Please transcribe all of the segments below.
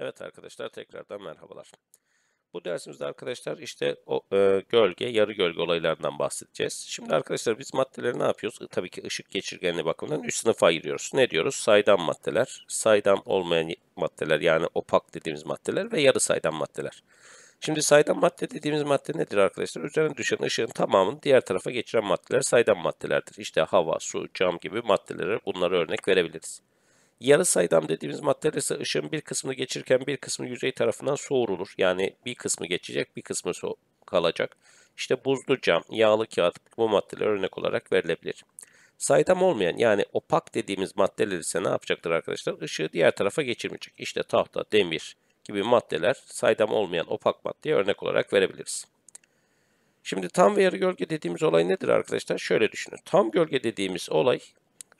Evet arkadaşlar tekrardan merhabalar. Bu dersimizde arkadaşlar işte o e, gölge, yarı gölge olaylarından bahsedeceğiz. Şimdi arkadaşlar biz maddeleri ne yapıyoruz? E, tabii ki ışık geçirgenliği bakımından üst sınıfa giriyoruz. Ne diyoruz? Saydam maddeler, saydam olmayan maddeler yani opak dediğimiz maddeler ve yarı saydam maddeler. Şimdi saydam madde dediğimiz madde nedir arkadaşlar? Üzerine düşen ışığın tamamını diğer tarafa geçiren maddeler saydam maddelerdir. İşte hava, su, cam gibi maddelere bunları örnek verebiliriz. Yarı saydam dediğimiz maddeler ise ışığın bir kısmını geçirirken bir kısmı yüzey tarafından soğurulur. Yani bir kısmı geçecek bir kısmı so kalacak. İşte buzlu cam, yağlı kağıt bu maddeler örnek olarak verilebilir. Saydam olmayan yani opak dediğimiz maddeler ise ne yapacaktır arkadaşlar? Işığı diğer tarafa geçirmeyecek. İşte tahta, demir gibi maddeler saydam olmayan opak maddeye örnek olarak verebiliriz. Şimdi tam ve yarı gölge dediğimiz olay nedir arkadaşlar? Şöyle düşünün. Tam gölge dediğimiz olay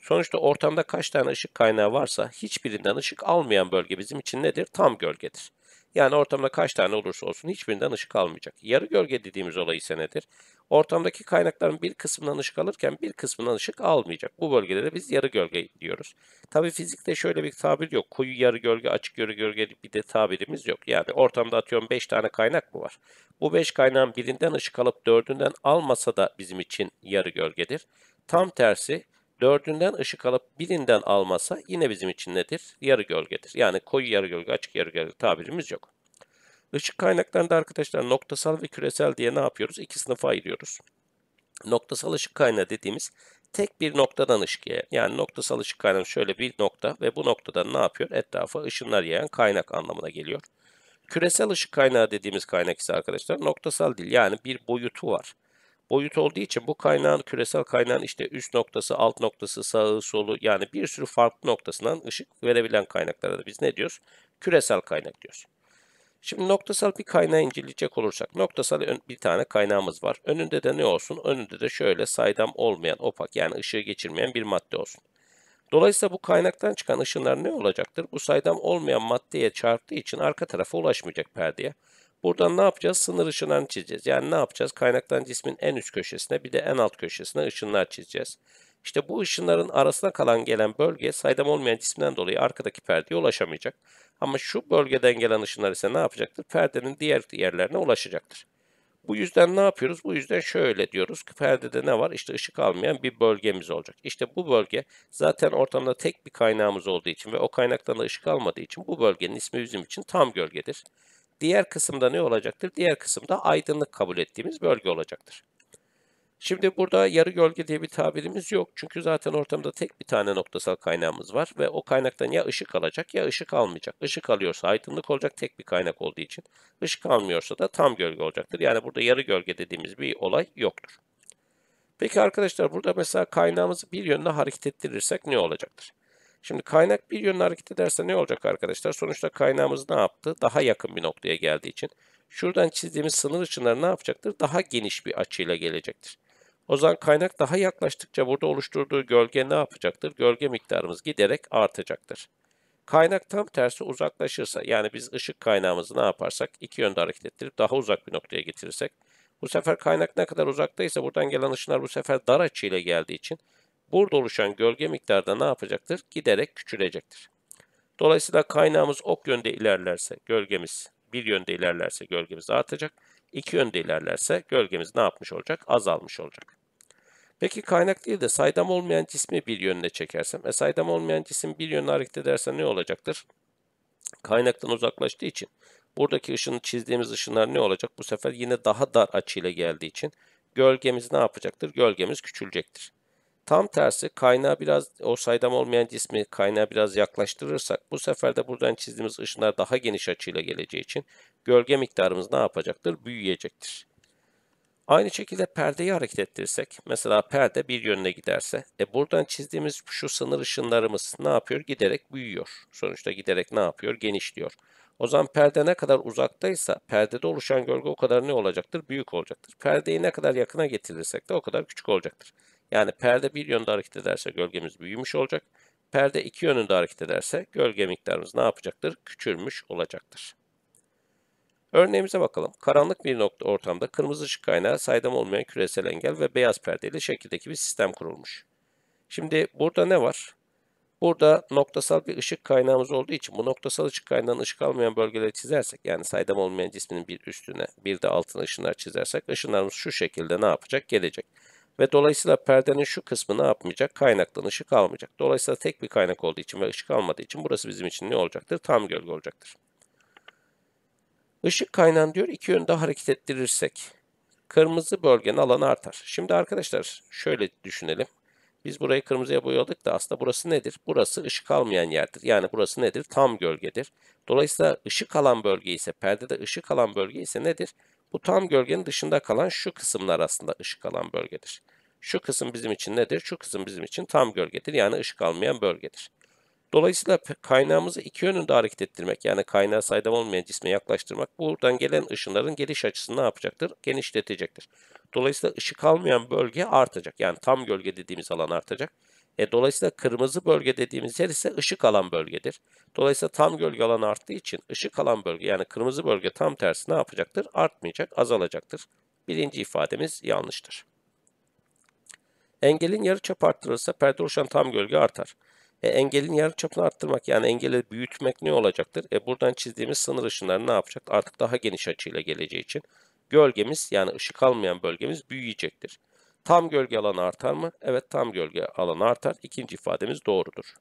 Sonuçta ortamda kaç tane ışık kaynağı varsa hiçbirinden ışık almayan bölge bizim için nedir? Tam gölgedir. Yani ortamda kaç tane olursa olsun hiçbirinden ışık almayacak. Yarı gölge dediğimiz olay ise nedir? Ortamdaki kaynakların bir kısmından ışık alırken bir kısmından ışık almayacak. Bu bölgelere biz yarı gölge diyoruz. Tabi fizikte şöyle bir tabir yok. Koyu yarı gölge, açık yarı gölge bir de tabirimiz yok. Yani ortamda atıyorum 5 tane kaynak mı var? Bu 5 kaynağın birinden ışık alıp dördünden almasa da bizim için yarı gölgedir. Tam tersi Dördünden ışık alıp birinden almasa yine bizim için nedir? Yarı gölgedir. Yani koyu yarı gölge, açık yarı gölge tabirimiz yok. Işık kaynaklarında arkadaşlar noktasal ve küresel diye ne yapıyoruz? İki sınıfa ayırıyoruz. Noktasal ışık kaynağı dediğimiz tek bir noktadan ışık yayan. Yani noktasal ışık kaynağı şöyle bir nokta ve bu noktadan ne yapıyor? Etrafa ışınlar yayan kaynak anlamına geliyor. Küresel ışık kaynağı dediğimiz kaynak ise arkadaşlar noktasal değil yani bir boyutu var boyut olduğu için bu kaynağın küresel kaynağın işte üst noktası, alt noktası, sağı, solu yani bir sürü farklı noktasından ışık verebilen kaynaklara da biz ne diyoruz? Küresel kaynak diyoruz. Şimdi noktasal bir kaynağı inceleyecek olursak noktasal bir tane kaynağımız var. Önünde de ne olsun? Önünde de şöyle saydam olmayan opak yani ışığı geçirmeyen bir madde olsun. Dolayısıyla bu kaynaktan çıkan ışınlar ne olacaktır? Bu saydam olmayan maddeye çarptığı için arka tarafa ulaşmayacak perdeye. Buradan ne yapacağız? Sınır ışınlarını çizeceğiz. Yani ne yapacağız? Kaynaktan cismin en üst köşesine bir de en alt köşesine ışınlar çizeceğiz. İşte bu ışınların arasına kalan gelen bölge saydam olmayan cisimden dolayı arkadaki perdeye ulaşamayacak. Ama şu bölgeden gelen ışınlar ise ne yapacaktır? Perdenin diğer yerlerine ulaşacaktır. Bu yüzden ne yapıyoruz? Bu yüzden şöyle diyoruz perdede ne var? İşte ışık almayan bir bölgemiz olacak. İşte bu bölge zaten ortamda tek bir kaynağımız olduğu için ve o kaynaktan da ışık almadığı için bu bölgenin ismi bizim için tam gölgedir. Diğer kısımda ne olacaktır? Diğer kısımda aydınlık kabul ettiğimiz bölge olacaktır. Şimdi burada yarı gölge diye bir tabirimiz yok. Çünkü zaten ortamda tek bir tane noktasal kaynağımız var ve o kaynaktan ya ışık alacak ya ışık almayacak. Işık alıyorsa aydınlık olacak tek bir kaynak olduğu için. Işık almıyorsa da tam gölge olacaktır. Yani burada yarı gölge dediğimiz bir olay yoktur. Peki arkadaşlar burada mesela kaynağımızı bir yönde hareket ettirirsek ne olacaktır? Şimdi kaynak bir yönlü hareket ederse ne olacak arkadaşlar? Sonuçta kaynağımız ne yaptı? Daha yakın bir noktaya geldiği için. Şuradan çizdiğimiz sınır ışınları ne yapacaktır? Daha geniş bir açıyla gelecektir. O zaman kaynak daha yaklaştıkça burada oluşturduğu gölge ne yapacaktır? Gölge miktarımız giderek artacaktır. Kaynak tam tersi uzaklaşırsa yani biz ışık kaynağımızı ne yaparsak iki yönde hareket ettirip daha uzak bir noktaya getirirsek bu sefer kaynak ne kadar uzaktaysa buradan gelen ışınlar bu sefer dar açıyla geldiği için Burada oluşan gölge miktarı da ne yapacaktır? Giderek küçülecektir. Dolayısıyla kaynağımız ok yönde ilerlerse gölgemiz bir yönde ilerlerse gölgemiz artacak. İki yönde ilerlerse gölgemiz ne yapmış olacak? Azalmış olacak. Peki kaynak değil de saydam olmayan cismi bir yönde çekersem. E saydam olmayan cisim bir yönde hareket ederse ne olacaktır? Kaynaktan uzaklaştığı için buradaki ışını çizdiğimiz ışınlar ne olacak? Bu sefer yine daha dar açıyla geldiği için gölgemiz ne yapacaktır? Gölgemiz küçülecektir. Tam tersi kaynağı biraz o saydam olmayan cismi kaynağı biraz yaklaştırırsak bu sefer de buradan çizdiğimiz ışınlar daha geniş açıyla geleceği için gölge miktarımız ne yapacaktır? Büyüyecektir. Aynı şekilde perdeyi hareket ettirirsek mesela perde bir yönüne giderse e buradan çizdiğimiz şu sınır ışınlarımız ne yapıyor? Giderek büyüyor. Sonuçta giderek ne yapıyor? Genişliyor. O zaman perde ne kadar uzaktaysa perdede oluşan gölge o kadar ne olacaktır? Büyük olacaktır. Perdeyi ne kadar yakına getirirsek de o kadar küçük olacaktır. Yani perde bir yönde hareket ederse gölgemiz büyümüş olacak. Perde iki yönünde hareket ederse gölge miktarımız ne yapacaktır? Küçülmüş olacaktır. Örneğimize bakalım. Karanlık bir nokta ortamda kırmızı ışık kaynağı saydam olmayan küresel engel ve beyaz perde ile şekildeki bir sistem kurulmuş. Şimdi burada ne var? Burada noktasal bir ışık kaynağımız olduğu için bu noktasal ışık kaynağından ışık almayan bölgeleri çizersek yani saydam olmayan cisminin bir üstüne bir de altına ışınlar çizersek ışınlarımız şu şekilde ne yapacak? Gelecek. Ve dolayısıyla perdenin şu kısmı ne yapmayacak? Kaynaktan ışık almayacak. Dolayısıyla tek bir kaynak olduğu için ve ışık almadığı için burası bizim için ne olacaktır? Tam gölge olacaktır. Işık kaynağını diyor iki yönde hareket ettirirsek kırmızı bölgenin alanı artar. Şimdi arkadaşlar şöyle düşünelim. Biz burayı kırmızıya boyadık da aslında burası nedir? Burası ışık almayan yerdir. Yani burası nedir? Tam gölgedir. Dolayısıyla ışık alan bölge ise, perdede ışık alan bölge ise nedir? Bu tam gölgenin dışında kalan şu kısımlar aslında ışık alan bölgedir. Şu kısım bizim için nedir? Şu kısım bizim için tam gölgedir. Yani ışık almayan bölgedir. Dolayısıyla kaynağımızı iki yönünde hareket ettirmek yani kaynağı saydam olmayan cisme yaklaştırmak buradan gelen ışınların geliş açısını ne yapacaktır? Genişletecektir. Dolayısıyla ışık almayan bölge artacak. Yani tam gölge dediğimiz alan artacak. E, dolayısıyla kırmızı bölge dediğimiz yer ise ışık alan bölgedir. Dolayısıyla tam gölge alanı arttığı için ışık alan bölge yani kırmızı bölge tam tersi ne yapacaktır? Artmayacak, azalacaktır. Birinci ifademiz yanlıştır. Engelin yarıçapı arttırılırsa perde oluşan tam gölge artar. E, engelin yarıçapını arttırmak yani engeli büyütmek ne olacaktır? E, buradan çizdiğimiz sınır ışınları ne yapacak? Artık daha geniş açıyla geleceği için gölgemiz yani ışık almayan bölgemiz büyüyecektir. Tam gölge alanı artar mı? Evet tam gölge alanı artar. İkinci ifademiz doğrudur.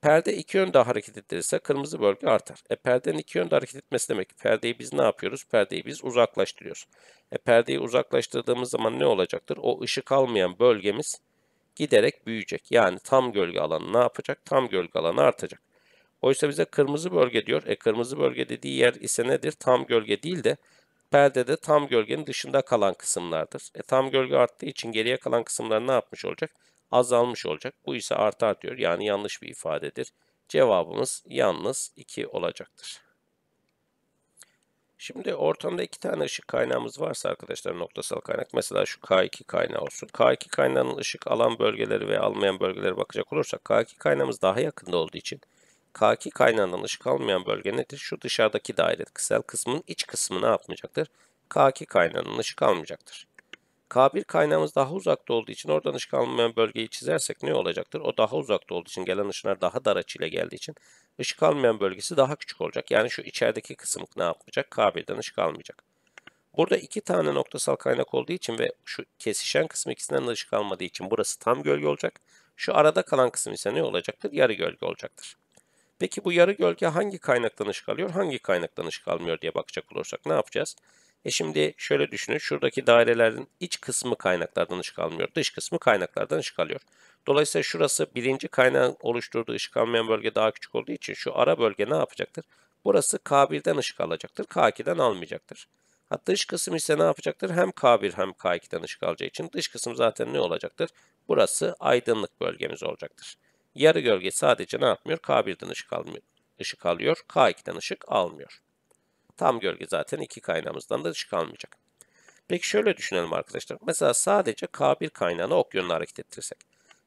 Perde iki yönde hareket ettirirse kırmızı bölge artar. E perdenin iki yönde hareket etmesi demek. Perdeyi biz ne yapıyoruz? Perdeyi biz uzaklaştırıyoruz. E perdeyi uzaklaştırdığımız zaman ne olacaktır? O ışık almayan bölgemiz giderek büyüyecek. Yani tam gölge alanı ne yapacak? Tam gölge alanı artacak. Oysa bize kırmızı bölge diyor. E kırmızı bölge dediği yer ise nedir? Tam gölge değil de perdede tam gölgenin dışında kalan kısımlardır. E, tam gölge arttığı için geriye kalan kısımlar ne yapmış olacak? Azalmış olacak. Bu ise artar diyor. Yani yanlış bir ifadedir. Cevabımız yalnız 2 olacaktır. Şimdi ortamda iki tane ışık kaynağımız varsa arkadaşlar noktasal kaynak mesela şu K2 kaynağı olsun. K2 kaynağının ışık alan bölgeleri ve almayan bölgeleri bakacak olursak K2 kaynağımız daha yakında olduğu için K2 kaynağından ışık almayan bölge nedir? Şu dışarıdaki daire kısal kısmın iç kısmını yapmayacaktır? K2 kaynağından ışık almayacaktır. K1 kaynağımız daha uzakta olduğu için oradan ışık almayan bölgeyi çizersek ne olacaktır? O daha uzakta olduğu için gelen ışınlar daha dar açıyla geldiği için ışık almayan bölgesi daha küçük olacak. Yani şu içerideki kısım ne yapmayacak? K1'den ışık almayacak. Burada iki tane noktasal kaynak olduğu için ve şu kesişen kısmı ikisinden ışık almadığı için burası tam gölge olacak. Şu arada kalan kısım ise ne olacaktır? Yarı gölge olacaktır. Peki bu yarı gölge hangi kaynaktan ışık alıyor, hangi kaynaktan ışık almıyor diye bakacak olursak ne yapacağız? E şimdi şöyle düşünün. Şuradaki dairelerin iç kısmı kaynaklardan ışık almıyor. Dış kısmı kaynaklardan ışık alıyor. Dolayısıyla şurası birinci kaynağın oluşturduğu ışık almayan bölge daha küçük olduğu için şu ara bölge ne yapacaktır? Burası K1'den ışık alacaktır. K2'den almayacaktır. Hatta dış kısım ise ne yapacaktır? Hem K1 hem K2'den ışık alacağı için dış kısım zaten ne olacaktır? Burası aydınlık bölgemiz olacaktır. Yarı gölge sadece ne yapmıyor? K1'den ışık almıyor. alıyor. K2'den ışık almıyor. Tam gölge zaten iki kaynağımızdan da ışık almayacak. Peki şöyle düşünelim arkadaşlar. Mesela sadece K1 kaynağını okyanla hareket ettirsek.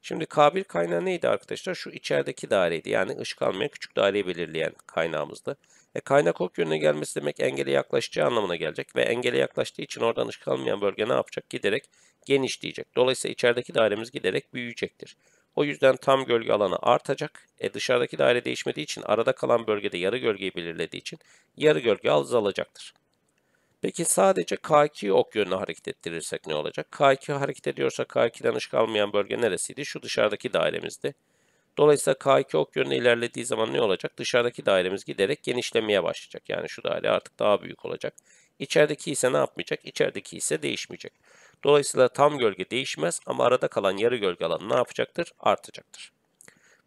Şimdi K1 kaynağı neydi arkadaşlar? Şu içerideki daireydi. Yani ışık almayan küçük daireyi belirleyen kaynağımızdı. E kaynak ok yönüne gelmesi demek engele yaklaşacağı anlamına gelecek. Ve engele yaklaştığı için oradan ışık almayan bölge ne yapacak? Giderek genişleyecek. Dolayısıyla içerideki dairemiz giderek büyüyecektir. O yüzden tam gölge alanı artacak. E dışarıdaki daire değişmediği için arada kalan bölgede yarı gölgeyi belirlediği için yarı gölge azalacaktır. Peki sadece K2 ok yönüne hareket ettirirsek ne olacak? K2 hareket ediyorsa K2'den ışık almayan bölge neresiydi? Şu dışarıdaki dairemizdi. Dolayısıyla K2 ok yönüne ilerlediği zaman ne olacak? Dışarıdaki dairemiz giderek genişlemeye başlayacak. Yani şu daire artık daha büyük olacak. İçerideki ise ne yapmayacak? İçerideki ise değişmeyecek. Dolayısıyla tam gölge değişmez ama arada kalan yarı gölge alanı ne yapacaktır? Artacaktır.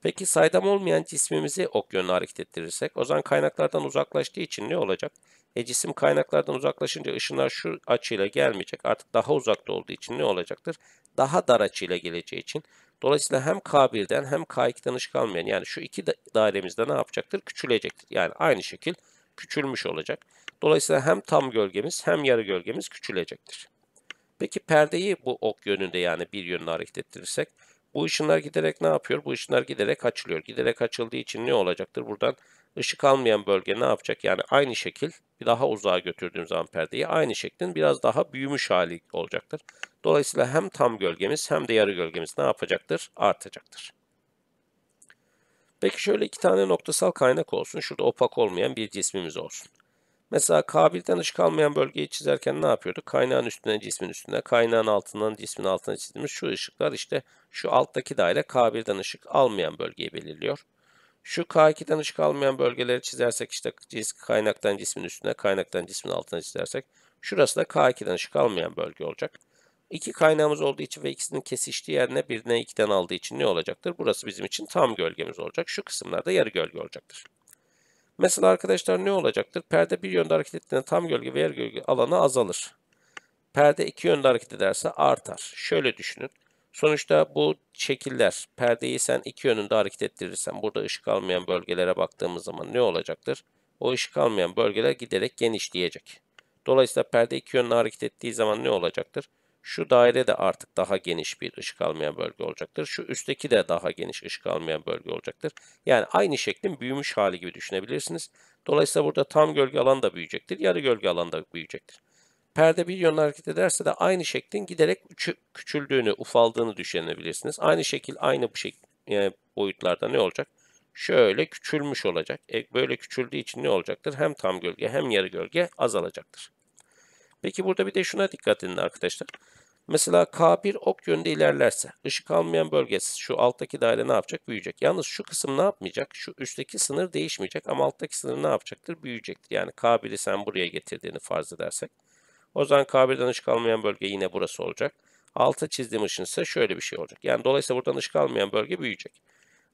Peki saydam olmayan cismimizi ok yönüne hareket ettirirsek o zaman kaynaklardan uzaklaştığı için ne olacak? E cisim kaynaklardan uzaklaşınca ışınlar şu açıyla gelmeyecek. Artık daha uzakta olduğu için ne olacaktır? Daha dar açıyla geleceği için. Dolayısıyla hem K1'den hem K2'den ışık almayan yani şu iki dairemizde ne yapacaktır? Küçülecektir. Yani aynı şekil küçülmüş olacak. Dolayısıyla hem tam gölgemiz hem yarı gölgemiz küçülecektir. Peki perdeyi bu ok yönünde yani bir yönüne hareket ettirirsek bu ışınlar giderek ne yapıyor? Bu ışınlar giderek açılıyor. Giderek açıldığı için ne olacaktır? Buradan ışık almayan bölge ne yapacak? Yani aynı şekil bir daha uzağa götürdüğüm zaman perdeyi aynı şeklin biraz daha büyümüş hali olacaktır. Dolayısıyla hem tam gölgemiz hem de yarı gölgemiz ne yapacaktır? Artacaktır. Peki şöyle iki tane noktasal kaynak olsun. Şurada opak olmayan bir cismimiz olsun. Mesela Kabil'den ışık almayan bölgeyi çizerken ne yapıyorduk? Kaynağın üstünden cismin üstüne, kaynağın altından cismin altına çizdiğimiz şu ışıklar işte şu alttaki daire K1'den ışık almayan bölgeyi belirliyor. Şu K2'den ışık almayan bölgeleri çizersek işte cisk kaynaktan cismin üstüne, kaynaktan cismin altına çizersek şurası da K2'den ışık almayan bölge olacak. İki kaynağımız olduğu için ve ikisinin kesiştiği yerine birine ikiden aldığı için ne olacaktır? Burası bizim için tam gölgemiz olacak. Şu kısımlarda yarı gölge olacaktır. Mesela arkadaşlar ne olacaktır? Perde bir yönde hareket ettiğinde tam gölge ve yer gölge alanı azalır. Perde iki yönde hareket ederse artar. Şöyle düşünün. Sonuçta bu şekiller perdeyi sen iki yönünde hareket ettirirsen burada ışık almayan bölgelere baktığımız zaman ne olacaktır? O ışık almayan bölgeler giderek genişleyecek. Dolayısıyla perde iki yönde hareket ettiği zaman ne olacaktır? Şu daire de artık daha geniş bir ışık almayan bölge olacaktır. Şu üstteki de daha geniş ışık almayan bölge olacaktır. Yani aynı şeklin büyümüş hali gibi düşünebilirsiniz. Dolayısıyla burada tam gölge alan da büyüyecektir. Yarı gölge alan da büyüyecektir. Perde bir yönlü hareket ederse de aynı şeklin giderek küçüldüğünü, ufaldığını düşünebilirsiniz. Aynı şekil, aynı bu şekil yani e, boyutlarda ne olacak? Şöyle küçülmüş olacak. E, böyle küçüldüğü için ne olacaktır? Hem tam gölge hem yarı gölge azalacaktır. Peki burada bir de şuna dikkat edin arkadaşlar. Mesela K1 ok yönde ilerlerse ışık almayan bölgesi şu alttaki daire ne yapacak? Büyüyecek. Yalnız şu kısım ne yapmayacak? Şu üstteki sınır değişmeyecek ama alttaki sınır ne yapacaktır? Büyüyecektir. Yani K1'i sen buraya getirdiğini farz edersek. O zaman K1'den ışık almayan bölge yine burası olacak. Altı çizdiğim ışın ise şöyle bir şey olacak. Yani dolayısıyla buradan ışık almayan bölge büyüyecek.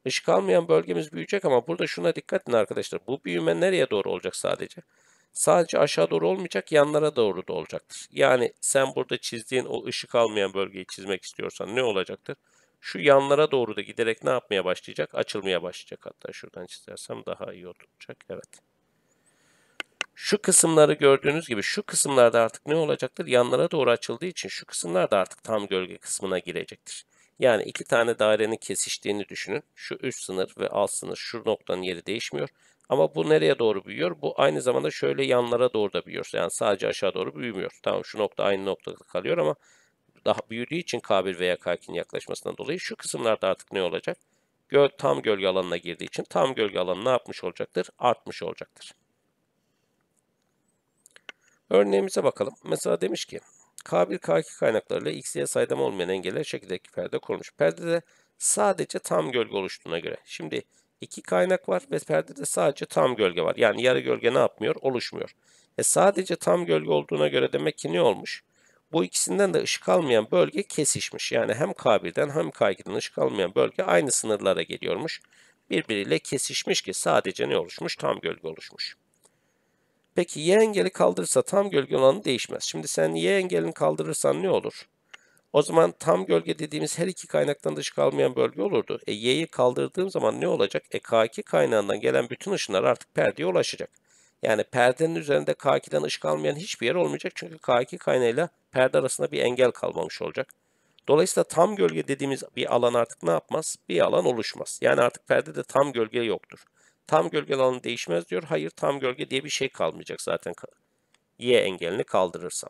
Işık almayan bölgemiz büyüyecek ama burada şuna dikkat edin arkadaşlar. Bu büyüme nereye doğru olacak Sadece sadece aşağı doğru olmayacak yanlara doğru da olacaktır. Yani sen burada çizdiğin o ışık almayan bölgeyi çizmek istiyorsan ne olacaktır? Şu yanlara doğru da giderek ne yapmaya başlayacak? Açılmaya başlayacak. Hatta şuradan çizersem daha iyi olacak. Evet. Şu kısımları gördüğünüz gibi şu kısımlarda artık ne olacaktır? Yanlara doğru açıldığı için şu kısımlar da artık tam gölge kısmına girecektir. Yani iki tane dairenin kesiştiğini düşünün. Şu üst sınır ve alt sınır şu noktanın yeri değişmiyor. Ama bu nereye doğru büyüyor? Bu aynı zamanda şöyle yanlara doğru da büyüyor. Yani sadece aşağı doğru büyümüyor. Tamam şu nokta aynı noktada kalıyor ama daha büyüdüğü için K1 veya K2'nin yaklaşmasından dolayı şu kısımlarda artık ne olacak? Göl, tam gölge alanına girdiği için tam gölge alanı ne yapmış olacaktır? Artmış olacaktır. Örneğimize bakalım. Mesela demiş ki K1, K2 kaynaklarıyla X'ye saydam olmayan engeller şekildeki perde kurmuş. Perdede sadece tam gölge oluştuğuna göre. Şimdi İki kaynak var ve perdede sadece tam gölge var. Yani yarı gölge ne yapmıyor? Oluşmuyor. E sadece tam gölge olduğuna göre demek ki ne olmuş? Bu ikisinden de ışık almayan bölge kesişmiş. Yani hem K1'den hem K2'den ışık almayan bölge aynı sınırlara geliyormuş. Birbiriyle kesişmiş ki sadece ne oluşmuş? Tam gölge oluşmuş. Peki y engeli kaldırırsa tam gölge olanı değişmez. Şimdi sen y engelini kaldırırsan ne olur? O zaman tam gölge dediğimiz her iki kaynaktan dışı kalmayan bölge olurdu. E y'yi kaldırdığım zaman ne olacak? E k2 kaynağından gelen bütün ışınlar artık perdeye ulaşacak. Yani perdenin üzerinde k2'den ışık almayan hiçbir yer olmayacak. Çünkü k2 kaynağıyla perde arasında bir engel kalmamış olacak. Dolayısıyla tam gölge dediğimiz bir alan artık ne yapmaz? Bir alan oluşmaz. Yani artık perdede tam gölge yoktur. Tam gölge alanı değişmez diyor. Hayır tam gölge diye bir şey kalmayacak zaten. Y engelini kaldırırsam.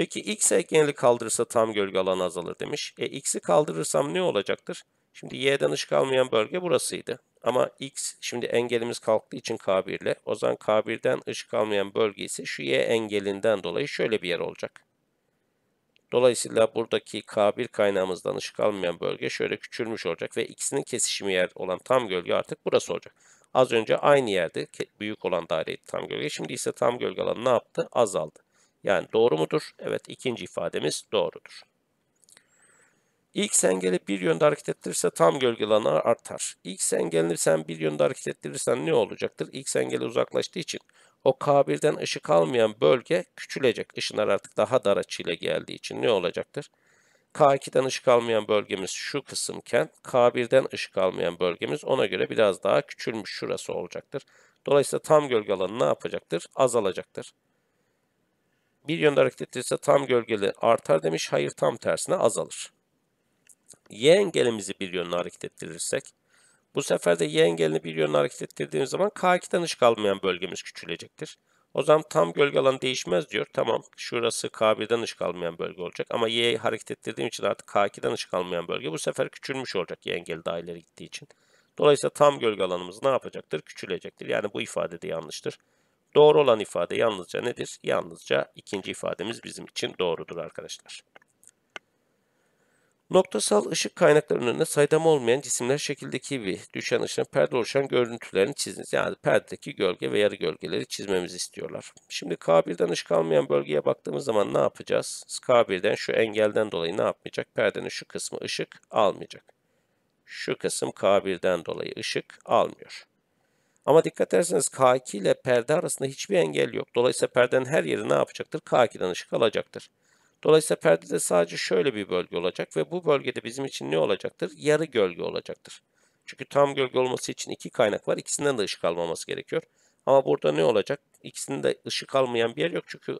Peki x eklenili kaldırırsa tam gölge alanı azalır demiş. E x'i kaldırırsam ne olacaktır? Şimdi y'den ışık almayan bölge burasıydı. Ama x şimdi engelimiz kalktığı için k1 ile. O zaman k1'den ışık almayan bölge ise şu y engelinden dolayı şöyle bir yer olacak. Dolayısıyla buradaki k1 kaynağımızdan ışık almayan bölge şöyle küçülmüş olacak ve ikisinin kesişimi yer olan tam gölge artık burası olacak. Az önce aynı yerde büyük olan daireydi tam gölge. Şimdi ise tam gölge alanı ne yaptı? Azaldı. Yani doğru mudur? Evet ikinci ifademiz doğrudur. X engeli bir yönde hareket ettirirse tam gölge alanı artar. X engelini sen bir yönde hareket ettirirsen ne olacaktır? X engeli uzaklaştığı için o K1'den ışık almayan bölge küçülecek. Işınlar artık daha dar açıyla geldiği için ne olacaktır? K2'den ışık almayan bölgemiz şu kısımken K1'den ışık almayan bölgemiz ona göre biraz daha küçülmüş şurası olacaktır. Dolayısıyla tam gölge alanı ne yapacaktır? Azalacaktır. Bir yönde hareket ettirirse tam gölgeli artar demiş. Hayır tam tersine azalır. Y engelimizi bir yönde hareket ettirirsek bu sefer de y engelini bir yönde hareket ettirdiğimiz zaman K2'den ışık almayan bölgemiz küçülecektir. O zaman tam gölge alanı değişmez diyor. Tamam şurası K1'den ışık almayan bölge olacak. Ama Y'yi hareket ettirdiğim için artık K2'den ışık almayan bölge bu sefer küçülmüş olacak Y engeli daha ileri gittiği için. Dolayısıyla tam gölge alanımız ne yapacaktır? Küçülecektir. Yani bu ifade de yanlıştır. Doğru olan ifade yalnızca nedir? Yalnızca ikinci ifademiz bizim için doğrudur arkadaşlar. Noktasal ışık kaynaklarının önünde saydam olmayan cisimler şekildeki bir düşen ışığın perde oluşan görüntülerini çiziniz. Yani perdedeki gölge ve yarı gölgeleri çizmemizi istiyorlar. Şimdi K1'den ışık almayan bölgeye baktığımız zaman ne yapacağız? K1'den şu engelden dolayı ne yapmayacak? Perdenin şu kısmı ışık almayacak. Şu kısım K1'den dolayı ışık almıyor. Ama dikkat ederseniz K2 ile perde arasında hiçbir engel yok. Dolayısıyla perdenin her yeri ne yapacaktır? K2'den ışık alacaktır. Dolayısıyla perdede sadece şöyle bir bölge olacak ve bu bölgede bizim için ne olacaktır? Yarı gölge olacaktır. Çünkü tam gölge olması için iki kaynak var. İkisinden de ışık almaması gerekiyor. Ama burada ne olacak? İkisinde ışık almayan bir yer yok. Çünkü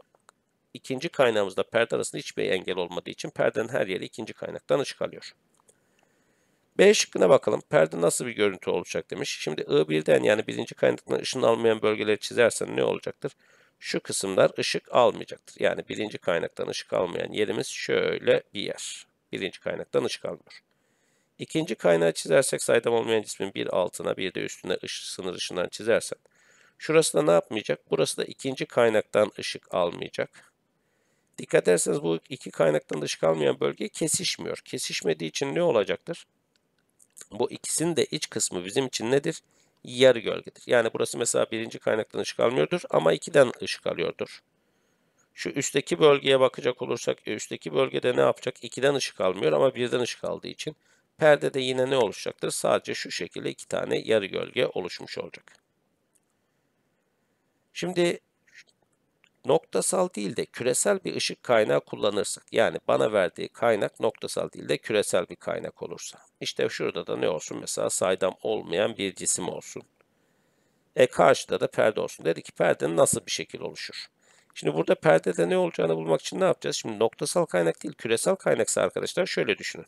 ikinci kaynağımızda perde arasında hiçbir engel olmadığı için perdenin her yeri ikinci kaynaktan ışık alıyor. B şıkkına bakalım. Perde nasıl bir görüntü olacak demiş. Şimdi I1'den yani birinci kaynaktan ışın almayan bölgeleri çizersen ne olacaktır? Şu kısımlar ışık almayacaktır. Yani birinci kaynaktan ışık almayan yerimiz şöyle bir yer. Birinci kaynaktan ışık almıyor. İkinci kaynağı çizersek saydam olmayan cismin bir altına bir de üstüne ışık, sınır ışından çizersen. Şurası da ne yapmayacak? Burası da ikinci kaynaktan ışık almayacak. Dikkat ederseniz bu iki kaynaktan ışık almayan bölge kesişmiyor. Kesişmediği için ne olacaktır? Bu ikisinin de iç kısmı bizim için nedir? Yarı gölgedir. Yani burası mesela birinci kaynaktan ışık almıyordur ama ikiden ışık alıyordur. Şu üstteki bölgeye bakacak olursak e, üstteki bölgede ne yapacak? 2'den ışık almıyor ama birden ışık aldığı için perdede yine ne oluşacaktır? Sadece şu şekilde iki tane yarı gölge oluşmuş olacak. Şimdi noktasal değil de küresel bir ışık kaynağı kullanırsak yani bana verdiği kaynak noktasal değil de küresel bir kaynak olursa. işte şurada da ne olsun mesela saydam olmayan bir cisim olsun. E karşıda da perde olsun. Dedi ki perde nasıl bir şekil oluşur? Şimdi burada perdede ne olacağını bulmak için ne yapacağız? Şimdi noktasal kaynak değil küresel kaynaksa arkadaşlar şöyle düşünün.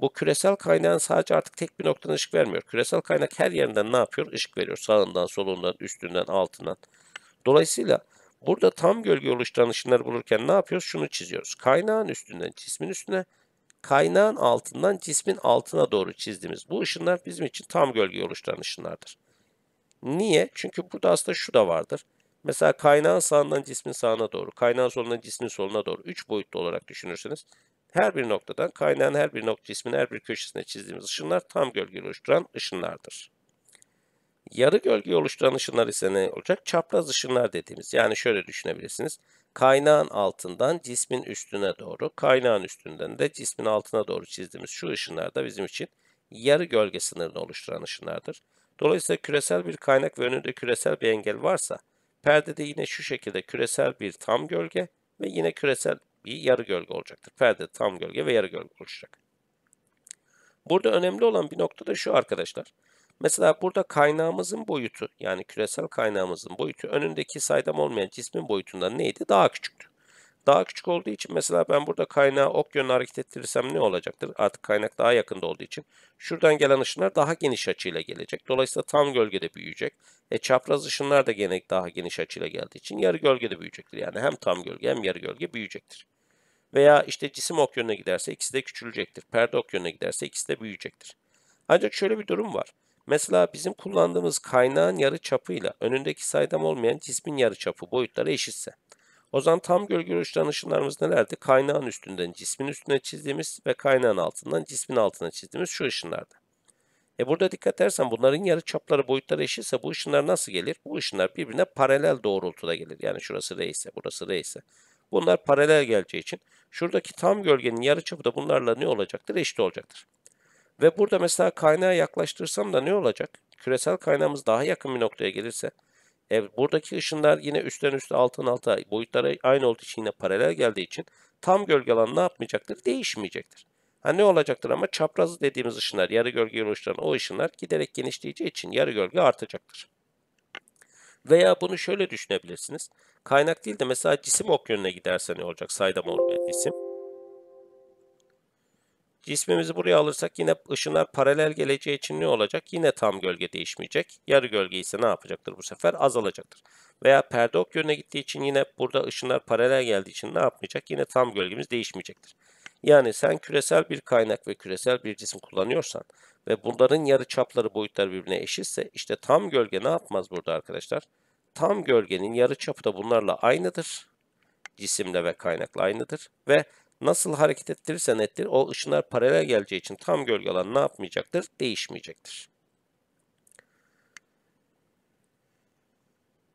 Bu küresel kaynağın sadece artık tek bir noktadan ışık vermiyor. Küresel kaynak her yerinden ne yapıyor? Işık veriyor. Sağından, solundan, üstünden, altından. Dolayısıyla Burada tam gölge oluşturan ışınları bulurken ne yapıyoruz? Şunu çiziyoruz. Kaynağın üstünden cismin üstüne, kaynağın altından cismin altına doğru çizdiğimiz bu ışınlar bizim için tam gölge oluşturan ışınlardır. Niye? Çünkü burada aslında şu da vardır. Mesela kaynağın sağından cismin sağına doğru, kaynağın solundan cismin soluna doğru 3 boyutlu olarak düşünürseniz her bir noktadan kaynağın her bir nokta cismin her bir köşesine çizdiğimiz ışınlar tam gölge oluşturan ışınlardır yarı gölge oluşturan ışınlar ise ne olacak? Çapraz ışınlar dediğimiz. Yani şöyle düşünebilirsiniz. Kaynağın altından cismin üstüne doğru, kaynağın üstünden de cismin altına doğru çizdiğimiz şu ışınlar da bizim için yarı gölge sınırını oluşturan ışınlardır. Dolayısıyla küresel bir kaynak ve önünde küresel bir engel varsa perdede yine şu şekilde küresel bir tam gölge ve yine küresel bir yarı gölge olacaktır. Perde tam gölge ve yarı gölge oluşacak. Burada önemli olan bir nokta da şu arkadaşlar. Mesela burada kaynağımızın boyutu yani küresel kaynağımızın boyutu önündeki saydam olmayan cismin boyutundan neydi? Daha küçüktü. Daha küçük olduğu için mesela ben burada kaynağı ok yönüne hareket ettirirsem ne olacaktır? Artık kaynak daha yakında olduğu için şuradan gelen ışınlar daha geniş açıyla gelecek. Dolayısıyla tam gölgede büyüyecek. E çapraz ışınlar da gene daha geniş açıyla geldiği için yarı gölgede büyüyecektir. Yani hem tam gölge hem yarı gölge büyüyecektir. Veya işte cisim ok yönüne giderse ikisi de küçülecektir. Perde ok yönüne giderse ikisi de büyüyecektir. Ancak şöyle bir durum var. Mesela bizim kullandığımız kaynağın yarı çapıyla önündeki saydam olmayan cismin yarı çapı boyutları eşitse. O zaman tam gölge uçtan ışınlarımız nelerdi? Kaynağın üstünden cismin üstüne çizdiğimiz ve kaynağın altından cismin altına çizdiğimiz şu ışınlardı. E burada dikkat edersen bunların yarı çapları boyutları eşitse bu ışınlar nasıl gelir? Bu ışınlar birbirine paralel doğrultuda gelir. Yani şurası R ise burası R ise. Bunlar paralel geleceği için şuradaki tam gölgenin yarı çapı da bunlarla ne olacaktır? Eşit olacaktır. Ve burada mesela kaynağı yaklaştırsam da ne olacak? Küresel kaynağımız daha yakın bir noktaya gelirse e, buradaki ışınlar yine üstten üstte, altın alta boyutları aynı olduğu için yine paralel geldiği için tam gölge alanı ne yapmayacaktır? Değişmeyecektir. Ha ne olacaktır ama çaprazı dediğimiz ışınlar, yarı gölge oluşturan o ışınlar giderek genişleyeceği için yarı gölge artacaktır. Veya bunu şöyle düşünebilirsiniz. Kaynak değil de mesela cisim ok yönüne giderse ne olacak? Saydam olmayan cisim. Cismimizi buraya alırsak yine ışınlar paralel geleceği için ne olacak? Yine tam gölge değişmeyecek. Yarı gölge ise ne yapacaktır bu sefer? Azalacaktır. Veya perde ok yönüne gittiği için yine burada ışınlar paralel geldiği için ne yapmayacak? Yine tam gölgemiz değişmeyecektir. Yani sen küresel bir kaynak ve küresel bir cisim kullanıyorsan ve bunların yarı çapları boyutları birbirine eşitse işte tam gölge ne yapmaz burada arkadaşlar? Tam gölgenin yarı çapı da bunlarla aynıdır. Cisimle ve kaynakla aynıdır. Ve Nasıl hareket ettirirsen ettir o ışınlar paralel geleceği için tam gölge alan ne yapmayacaktır? Değişmeyecektir.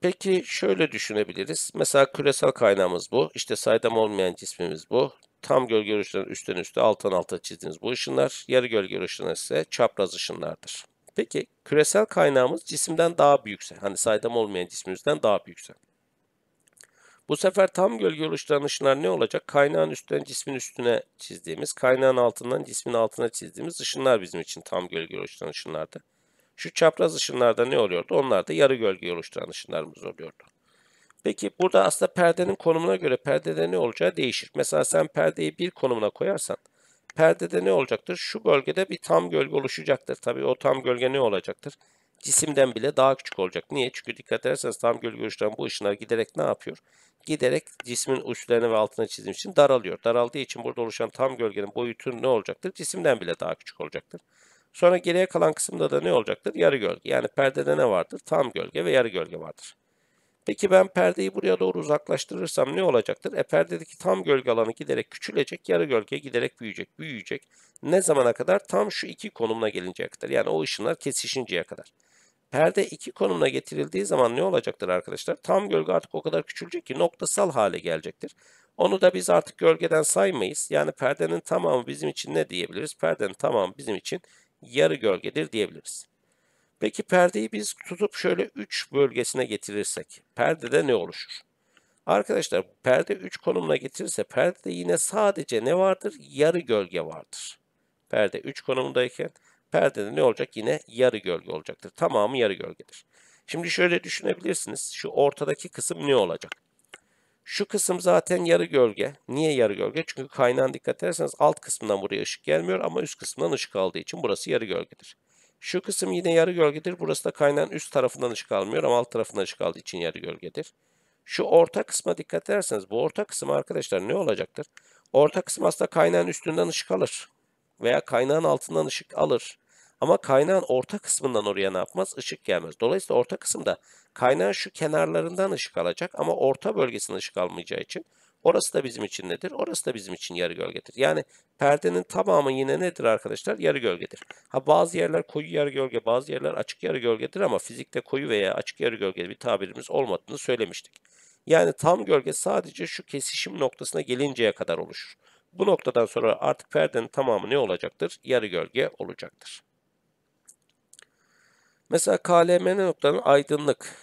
Peki şöyle düşünebiliriz. Mesela küresel kaynağımız bu. İşte saydam olmayan cismimiz bu. Tam gölge ışınları üstten üste alttan alta çizdiğiniz bu ışınlar. Yarı gölge ışınları ise çapraz ışınlardır. Peki küresel kaynağımız cisimden daha büyükse. Hani saydam olmayan cismimizden daha büyükse. Bu sefer tam gölge oluşturan ne olacak? Kaynağın üstten cismin üstüne çizdiğimiz, kaynağın altından cismin altına çizdiğimiz ışınlar bizim için tam gölge oluşturan ışınlardı. Şu çapraz ışınlarda ne oluyordu? Onlar da yarı gölge oluşturan ışınlarımız oluyordu. Peki burada aslında perdenin konumuna göre perdede ne olacağı değişir. Mesela sen perdeyi bir konumuna koyarsan perdede ne olacaktır? Şu bölgede bir tam gölge oluşacaktır. Tabii o tam gölge ne olacaktır? cisimden bile daha küçük olacak. Niye? Çünkü dikkat ederseniz tam gölge görüşten bu ışınlar giderek ne yapıyor? Giderek cismin uçlarına ve altına çizim için daralıyor. Daraldığı için burada oluşan tam gölgenin boyutu ne olacaktır? Cisimden bile daha küçük olacaktır. Sonra geriye kalan kısımda da ne olacaktır? Yarı gölge. Yani perdede ne vardır? Tam gölge ve yarı gölge vardır. Peki ben perdeyi buraya doğru uzaklaştırırsam ne olacaktır? E perdedeki tam gölge alanı giderek küçülecek, yarı gölge giderek büyüyecek, büyüyecek. Ne zamana kadar? Tam şu iki konumuna gelinceye kadar. Yani o ışınlar kesişinceye kadar. Perde 2 konumuna getirildiği zaman ne olacaktır arkadaşlar? Tam gölge artık o kadar küçülecek ki noktasal hale gelecektir. Onu da biz artık gölgeden saymayız. Yani perdenin tamamı bizim için ne diyebiliriz? Perdenin tamamı bizim için yarı gölgedir diyebiliriz. Peki perdeyi biz tutup şöyle 3 bölgesine getirirsek perdede ne oluşur? Arkadaşlar perde 3 konumuna getirirse perdede yine sadece ne vardır? Yarı gölge vardır. Perde 3 konumundayken perdede ne olacak? Yine yarı gölge olacaktır. Tamamı yarı gölgedir. Şimdi şöyle düşünebilirsiniz. Şu ortadaki kısım ne olacak? Şu kısım zaten yarı gölge. Niye yarı gölge? Çünkü kaynağın dikkat ederseniz alt kısmından buraya ışık gelmiyor ama üst kısmından ışık aldığı için burası yarı gölgedir. Şu kısım yine yarı gölgedir. Burası da kaynağın üst tarafından ışık almıyor ama alt tarafından ışık aldığı için yarı gölgedir. Şu orta kısma dikkat ederseniz bu orta kısım arkadaşlar ne olacaktır? Orta kısım aslında kaynağın üstünden ışık alır veya kaynağın altından ışık alır. Ama kaynağın orta kısmından oraya ne yapmaz? Işık gelmez. Dolayısıyla orta kısımda kaynağın şu kenarlarından ışık alacak ama orta bölgesinden ışık almayacağı için orası da bizim için nedir? Orası da bizim için yarı gölgedir. Yani perdenin tamamı yine nedir arkadaşlar? Yarı gölgedir. Ha bazı yerler koyu yarı gölge, bazı yerler açık yarı gölgedir ama fizikte koyu veya açık yarı gölge bir tabirimiz olmadığını söylemiştik. Yani tam gölge sadece şu kesişim noktasına gelinceye kadar oluşur. Bu noktadan sonra artık perdenin tamamı ne olacaktır? Yarı gölge olacaktır. Mesela KLMN noktanın aydınlık,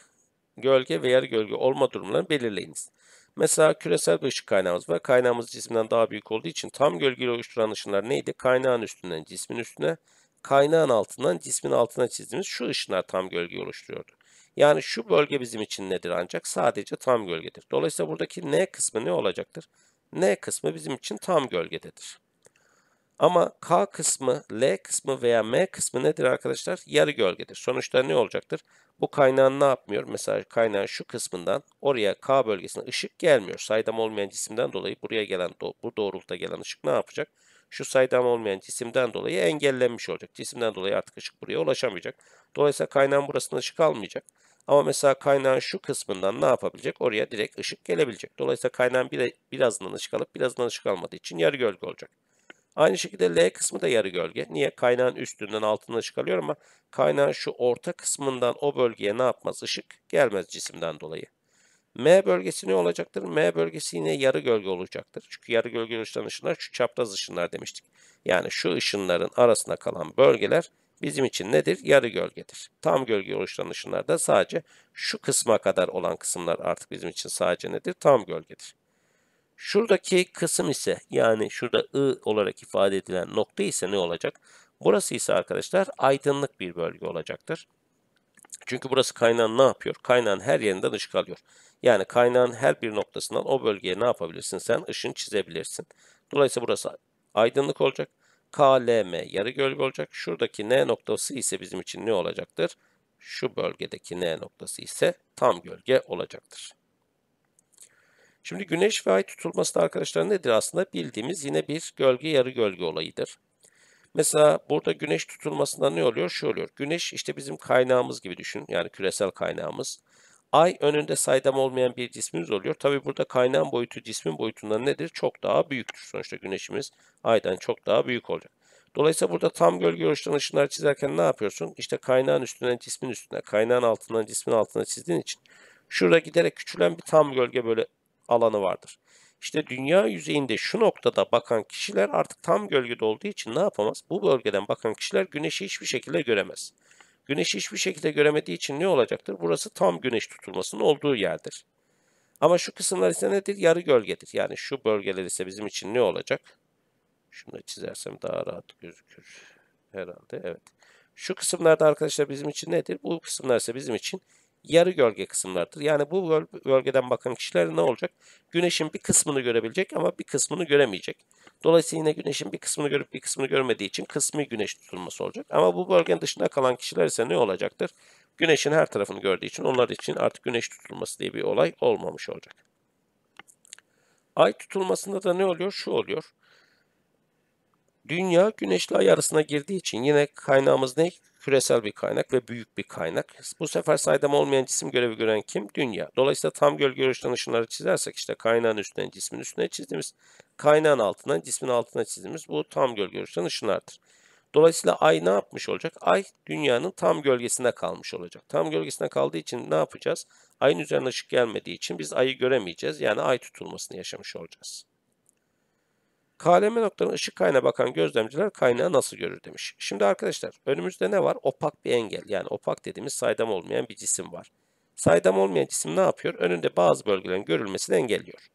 gölge veya gölge olma durumlarını belirleyiniz. Mesela küresel bir ışık kaynağımız var. Kaynağımız cisimden daha büyük olduğu için tam gölgeyle oluşturan ışınlar neydi? Kaynağın üstünden cismin üstüne, kaynağın altından cismin altına çizdiğimiz şu ışınlar tam gölge oluşturuyordu. Yani şu bölge bizim için nedir ancak? Sadece tam gölgedir. Dolayısıyla buradaki N kısmı ne olacaktır? N kısmı bizim için tam gölgededir. Ama K kısmı, L kısmı veya M kısmı nedir arkadaşlar? Yarı gölgedir. Sonuçta ne olacaktır? Bu kaynağın ne yapmıyor? Mesela kaynağın şu kısmından oraya K bölgesine ışık gelmiyor. Saydam olmayan cisimden dolayı buraya gelen, bu doğrultuda gelen ışık ne yapacak? Şu saydam olmayan cisimden dolayı engellenmiş olacak. Cisimden dolayı artık ışık buraya ulaşamayacak. Dolayısıyla kaynağın burasında ışık almayacak. Ama mesela kaynağın şu kısmından ne yapabilecek? Oraya direkt ışık gelebilecek. Dolayısıyla kaynağın bir, birazından ışık alıp birazından ışık almadığı için yarı gölge olacak. Aynı şekilde L kısmı da yarı gölge. Niye? Kaynağın üstünden altına alıyor ama kaynağın şu orta kısmından o bölgeye ne yapmaz? Işık gelmez cisimden dolayı. M bölgesi ne olacaktır? M bölgesi yine yarı gölge olacaktır. Çünkü yarı gölge oluşan ışınlar şu çapraz ışınlar demiştik. Yani şu ışınların arasında kalan bölgeler bizim için nedir? Yarı gölgedir. Tam gölge oluşan ışınlar da sadece şu kısma kadar olan kısımlar artık bizim için sadece nedir? Tam gölgedir. Şuradaki kısım ise yani şurada I olarak ifade edilen nokta ise ne olacak? Burası ise arkadaşlar aydınlık bir bölge olacaktır. Çünkü burası kaynağın ne yapıyor? Kaynağın her yerinden ışık alıyor. Yani kaynağın her bir noktasından o bölgeye ne yapabilirsin? Sen ışın çizebilirsin. Dolayısıyla burası aydınlık olacak. KLM yarı gölge olacak. Şuradaki N noktası ise bizim için ne olacaktır? Şu bölgedeki N noktası ise tam gölge olacaktır. Şimdi güneş ve ay tutulması da arkadaşlar nedir aslında? Bildiğimiz yine bir gölge yarı gölge olayıdır. Mesela burada güneş tutulmasında ne oluyor? Şu oluyor. Güneş işte bizim kaynağımız gibi düşün. Yani küresel kaynağımız. Ay önünde saydam olmayan bir cismimiz oluyor. Tabi burada kaynağın boyutu cismin boyutundan nedir? Çok daha büyüktür. Sonuçta güneşimiz aydan çok daha büyük olacak. Dolayısıyla burada tam gölge oluşturan ışınlar çizerken ne yapıyorsun? İşte kaynağın üstünden cismin üstüne, kaynağın altından cismin altına çizdiğin için şurada giderek küçülen bir tam gölge böyle alanı vardır. İşte dünya yüzeyinde şu noktada bakan kişiler artık tam gölgede olduğu için ne yapamaz? Bu bölgeden bakan kişiler güneşi hiçbir şekilde göremez. Güneşi hiçbir şekilde göremediği için ne olacaktır? Burası tam güneş tutulmasının olduğu yerdir. Ama şu kısımlar ise nedir? Yarı gölgedir. Yani şu bölgeler ise bizim için ne olacak? Şunu da çizersem daha rahat gözükür herhalde. Evet. Şu kısımlarda arkadaşlar bizim için nedir? Bu kısımlar ise bizim için yarı gölge kısımlardır. Yani bu bölgeden bakan kişiler ne olacak? Güneşin bir kısmını görebilecek ama bir kısmını göremeyecek. Dolayısıyla yine güneşin bir kısmını görüp bir kısmını görmediği için kısmi güneş tutulması olacak. Ama bu bölgenin dışında kalan kişiler ise ne olacaktır? Güneşin her tarafını gördüğü için onlar için artık güneş tutulması diye bir olay olmamış olacak. Ay tutulmasında da ne oluyor? Şu oluyor. Dünya güneşle ay arasına girdiği için yine kaynağımız ne? küresel bir kaynak ve büyük bir kaynak. Bu sefer saydam olmayan cisim görevi gören kim? Dünya. Dolayısıyla tam gölge görüşten ışınları çizersek işte kaynağın üstünden cismin üstüne çizdiğimiz, kaynağın altından cismin altına çizdiğimiz bu tam gölge görüşten ışınlardır. Dolayısıyla ay ne yapmış olacak? Ay dünyanın tam gölgesinde kalmış olacak. Tam gölgesinde kaldığı için ne yapacağız? Ayın üzerine ışık gelmediği için biz ayı göremeyeceğiz. Yani ay tutulmasını yaşamış olacağız. KLM noktalarının ışık kaynağına bakan gözlemciler kaynağı nasıl görür demiş. Şimdi arkadaşlar önümüzde ne var? Opak bir engel yani opak dediğimiz saydam olmayan bir cisim var. Saydam olmayan cisim ne yapıyor? Önünde bazı bölgelerin görülmesini engelliyor.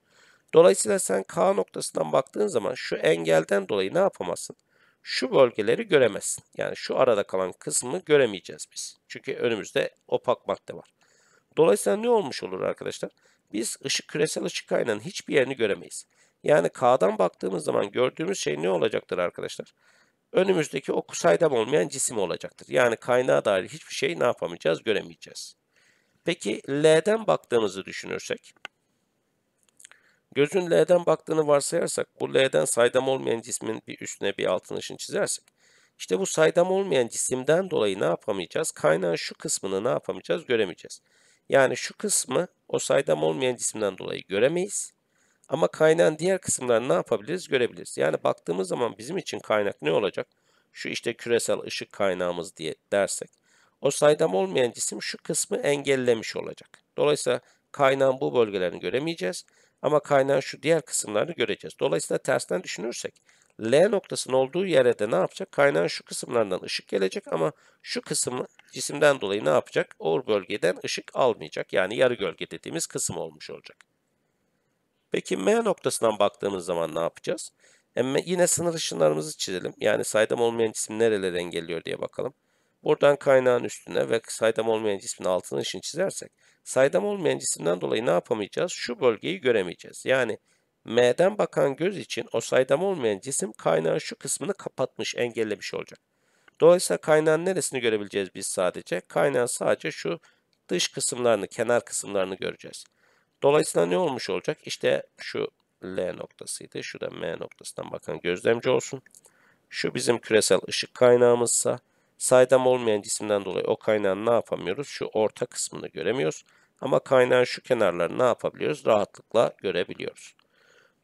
Dolayısıyla sen K noktasından baktığın zaman şu engelden dolayı ne yapamazsın? Şu bölgeleri göremezsin. Yani şu arada kalan kısmı göremeyeceğiz biz. Çünkü önümüzde opak madde var. Dolayısıyla ne olmuş olur arkadaşlar? Biz ışık küresel ışık kaynağının hiçbir yerini göremeyiz. Yani K'dan baktığımız zaman gördüğümüz şey ne olacaktır arkadaşlar? Önümüzdeki o saydam olmayan cisim olacaktır. Yani kaynağa dair hiçbir şey ne yapamayacağız, göremeyeceğiz. Peki L'den baktığımızı düşünürsek, gözün L'den baktığını varsayarsak, bu L'den saydam olmayan cismin bir üstüne bir altın ışın çizersek, işte bu saydam olmayan cisimden dolayı ne yapamayacağız? Kaynağın şu kısmını ne yapamayacağız? Göremeyeceğiz. Yani şu kısmı o saydam olmayan cisimden dolayı göremeyiz. Ama kaynağın diğer kısımlarını ne yapabiliriz görebiliriz. Yani baktığımız zaman bizim için kaynak ne olacak? Şu işte küresel ışık kaynağımız diye dersek. O saydam olmayan cisim şu kısmı engellemiş olacak. Dolayısıyla kaynağın bu bölgelerini göremeyeceğiz. Ama kaynağın şu diğer kısımlarını göreceğiz. Dolayısıyla tersten düşünürsek L noktasının olduğu yere de ne yapacak? Kaynağın şu kısımlarından ışık gelecek ama şu kısmı cisimden dolayı ne yapacak? O bölgeden ışık almayacak. Yani yarı gölge dediğimiz kısım olmuş olacak. Peki M noktasından baktığımız zaman ne yapacağız? E, yine sınır ışınlarımızı çizelim. Yani saydam olmayan cisim nereleri engelliyor diye bakalım. Buradan kaynağın üstüne ve saydam olmayan cismin altına ışın çizersek saydam olmayan cisimden dolayı ne yapamayacağız? Şu bölgeyi göremeyeceğiz. Yani M'den bakan göz için o saydam olmayan cisim kaynağın şu kısmını kapatmış, engellemiş olacak. Dolayısıyla kaynağın neresini görebileceğiz biz sadece? Kaynağın sadece şu dış kısımlarını, kenar kısımlarını göreceğiz. Dolayısıyla ne olmuş olacak? İşte şu L noktasıydı. Şu da M noktasından bakan gözlemci olsun. Şu bizim küresel ışık kaynağımızsa saydam olmayan cisimden dolayı o kaynağın ne yapamıyoruz? Şu orta kısmını göremiyoruz. Ama kaynağın şu kenarları ne yapabiliyoruz? Rahatlıkla görebiliyoruz.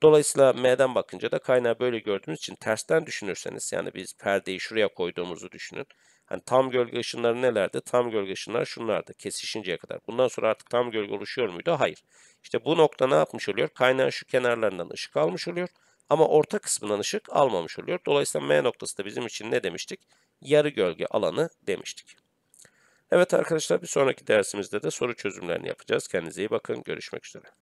Dolayısıyla M'den bakınca da kaynağı böyle gördüğümüz için tersten düşünürseniz yani biz perdeyi şuraya koyduğumuzu düşünün. Hani tam gölge ışınları nelerdi? Tam gölge ışınları şunlardı kesişinceye kadar. Bundan sonra artık tam gölge oluşuyor muydu? Hayır. İşte bu nokta ne yapmış oluyor? Kaynağın şu kenarlarından ışık almış oluyor ama orta kısmından ışık almamış oluyor. Dolayısıyla M noktası da bizim için ne demiştik? Yarı gölge alanı demiştik. Evet arkadaşlar bir sonraki dersimizde de soru çözümlerini yapacağız. Kendinize iyi bakın. Görüşmek üzere.